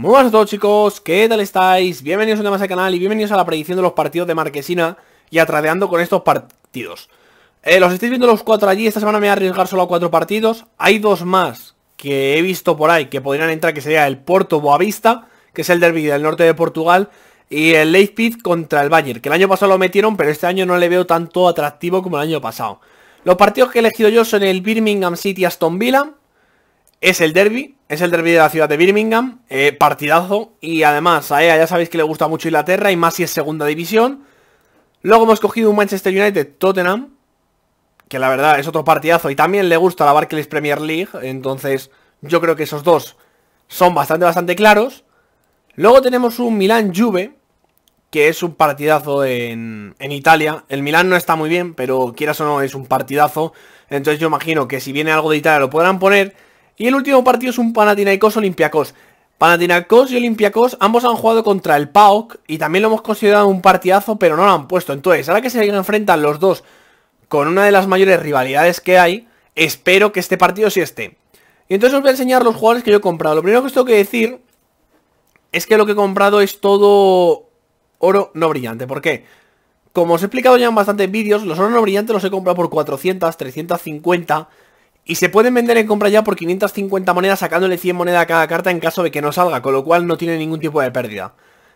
Muy buenas a todos chicos, ¿qué tal estáis? Bienvenidos una más al canal y bienvenidos a la predicción de los partidos de Marquesina y atradeando con estos partidos. Eh, los estáis viendo los cuatro allí, esta semana me voy a arriesgar solo a cuatro partidos. Hay dos más que he visto por ahí que podrían entrar, que sería el Porto Boavista, que es el derby del norte de Portugal, y el Leipzig contra el Bayern, que el año pasado lo metieron, pero este año no le veo tanto atractivo como el año pasado. Los partidos que he elegido yo son el Birmingham City Aston Villa, es el derby, es el derby de la ciudad de Birmingham, eh, partidazo. Y además a ella ya sabéis que le gusta mucho Inglaterra y más si es segunda división. Luego hemos cogido un Manchester United Tottenham, que la verdad es otro partidazo y también le gusta la Barclays Premier League. Entonces yo creo que esos dos son bastante, bastante claros. Luego tenemos un Milan Juve, que es un partidazo en, en, Italia. El Milan no está muy bien, pero quieras o no, es un partidazo. Entonces yo imagino que si viene algo de Italia lo podrán poner. Y el último partido es un Panathinaikos-Olympiacos. Panathinaikos y Olympiacos ambos han jugado contra el PAOK y también lo hemos considerado un partidazo, pero no lo han puesto. Entonces, ahora que se enfrentan los dos con una de las mayores rivalidades que hay, espero que este partido sí esté. Y entonces os voy a enseñar los jugadores que yo he comprado. Lo primero que os tengo que decir es que lo que he comprado es todo oro no brillante. ¿Por qué? Como os he explicado ya en bastantes vídeos, los oro no brillantes los he comprado por 400, 350... Y se pueden vender en compra ya por 550 monedas sacándole 100 monedas a cada carta en caso de que no salga, con lo cual no tiene ningún tipo de pérdida.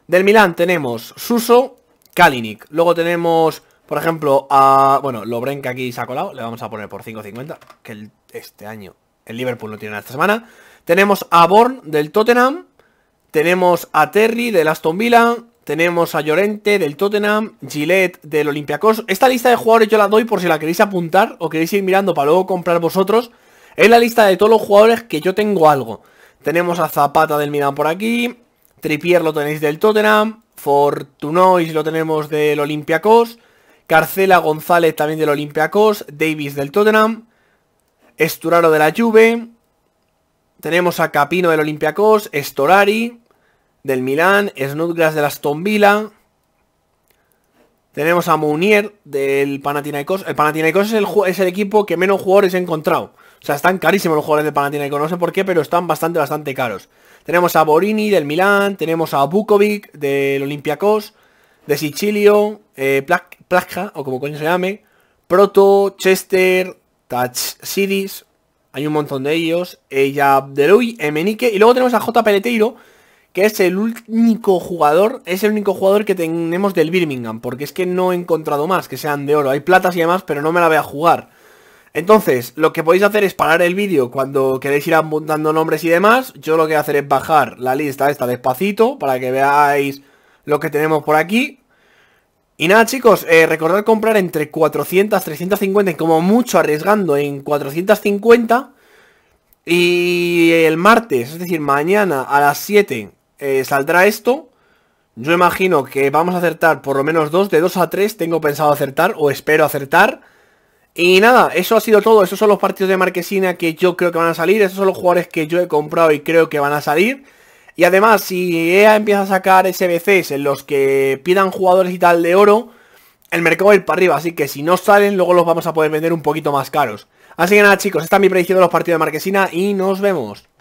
Del Milan tenemos Suso, Kalinic. Luego tenemos, por ejemplo, a... Bueno, que aquí se ha colado, le vamos a poner por 5.50, que este año el Liverpool no tiene esta semana. Tenemos a Born del Tottenham. Tenemos a Terry del Aston Villa. Tenemos a Llorente del Tottenham, Gillette del Olympiacos. Esta lista de jugadores yo la doy por si la queréis apuntar o queréis ir mirando para luego comprar vosotros. Es la lista de todos los jugadores que yo tengo algo. Tenemos a Zapata del Milan por aquí, Tripier lo tenéis del Tottenham, Fortunois lo tenemos del Olympiacos, Carcela González también del Olympiacos, Davis del Tottenham, Esturaro de la Juve, tenemos a Capino del Olympiacos, Storari, del Milán, Snodgrass de Aston Villa. Tenemos a Mounier del Panathinaikos. El Panathinaikos es el, es el equipo que menos jugadores he encontrado. O sea, están carísimos los jugadores del Panathinaikos, no sé por qué, pero están bastante, bastante caros. Tenemos a Borini del Milán, tenemos a Bukovic del Olympiacos, de Sicilio, eh, o como coño se llame, Proto, Chester, Cities. hay un montón de ellos, Ella eh, Deluy, Emenique, y luego tenemos a J. Peleteiro, que es el único jugador, es el único jugador que tenemos del Birmingham, porque es que no he encontrado más que sean de oro. Hay platas y demás, pero no me la voy a jugar. Entonces, lo que podéis hacer es parar el vídeo cuando queréis ir apuntando nombres y demás. Yo lo que voy a hacer es bajar la lista esta despacito para que veáis lo que tenemos por aquí. Y nada chicos, eh, recordad comprar entre 400, 350 y como mucho arriesgando en 450. Y el martes, es decir, mañana a las 7 eh, saldrá esto. Yo imagino que vamos a acertar por lo menos dos, de dos a tres tengo pensado acertar o espero acertar. Y nada, eso ha sido todo, esos son los partidos de Marquesina que yo creo que van a salir, esos son los jugadores que yo he comprado y creo que van a salir. Y además, si EA empieza a sacar SBCs en los que pidan jugadores y tal de oro, el mercado va a ir para arriba, así que si no salen, luego los vamos a poder vender un poquito más caros. Así que nada chicos, esta es mi predicción de los partidos de Marquesina y nos vemos.